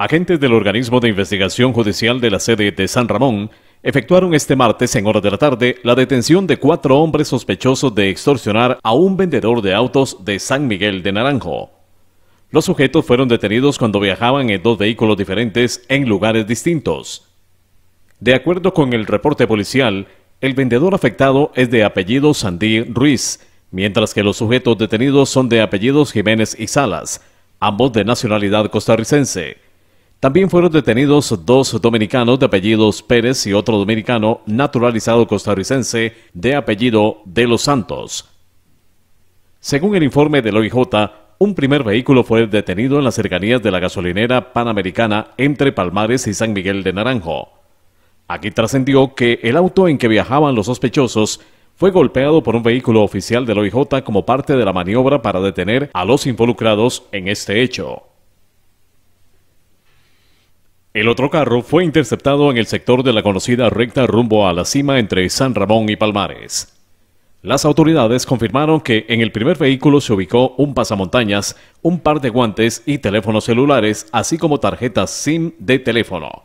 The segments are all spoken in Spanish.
Agentes del Organismo de Investigación Judicial de la sede de San Ramón efectuaron este martes en horas de la tarde la detención de cuatro hombres sospechosos de extorsionar a un vendedor de autos de San Miguel de Naranjo. Los sujetos fueron detenidos cuando viajaban en dos vehículos diferentes en lugares distintos. De acuerdo con el reporte policial, el vendedor afectado es de apellido Sandí Ruiz, mientras que los sujetos detenidos son de apellidos Jiménez y Salas, ambos de nacionalidad costarricense. También fueron detenidos dos dominicanos de apellidos Pérez y otro dominicano naturalizado costarricense de apellido de los Santos. Según el informe del OIJ, un primer vehículo fue detenido en las cercanías de la gasolinera panamericana entre Palmares y San Miguel de Naranjo. Aquí trascendió que el auto en que viajaban los sospechosos fue golpeado por un vehículo oficial del OIJ como parte de la maniobra para detener a los involucrados en este hecho. El otro carro fue interceptado en el sector de la conocida recta rumbo a la cima entre San Ramón y Palmares. Las autoridades confirmaron que en el primer vehículo se ubicó un pasamontañas, un par de guantes y teléfonos celulares, así como tarjetas SIM de teléfono.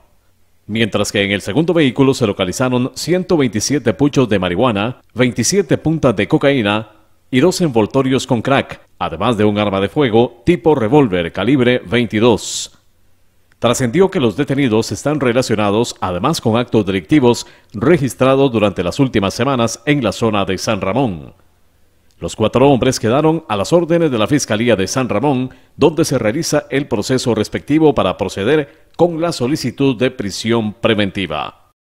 Mientras que en el segundo vehículo se localizaron 127 puchos de marihuana, 27 puntas de cocaína y dos envoltorios con crack, además de un arma de fuego tipo revólver calibre 22 trascendió que los detenidos están relacionados además con actos delictivos registrados durante las últimas semanas en la zona de San Ramón. Los cuatro hombres quedaron a las órdenes de la Fiscalía de San Ramón, donde se realiza el proceso respectivo para proceder con la solicitud de prisión preventiva.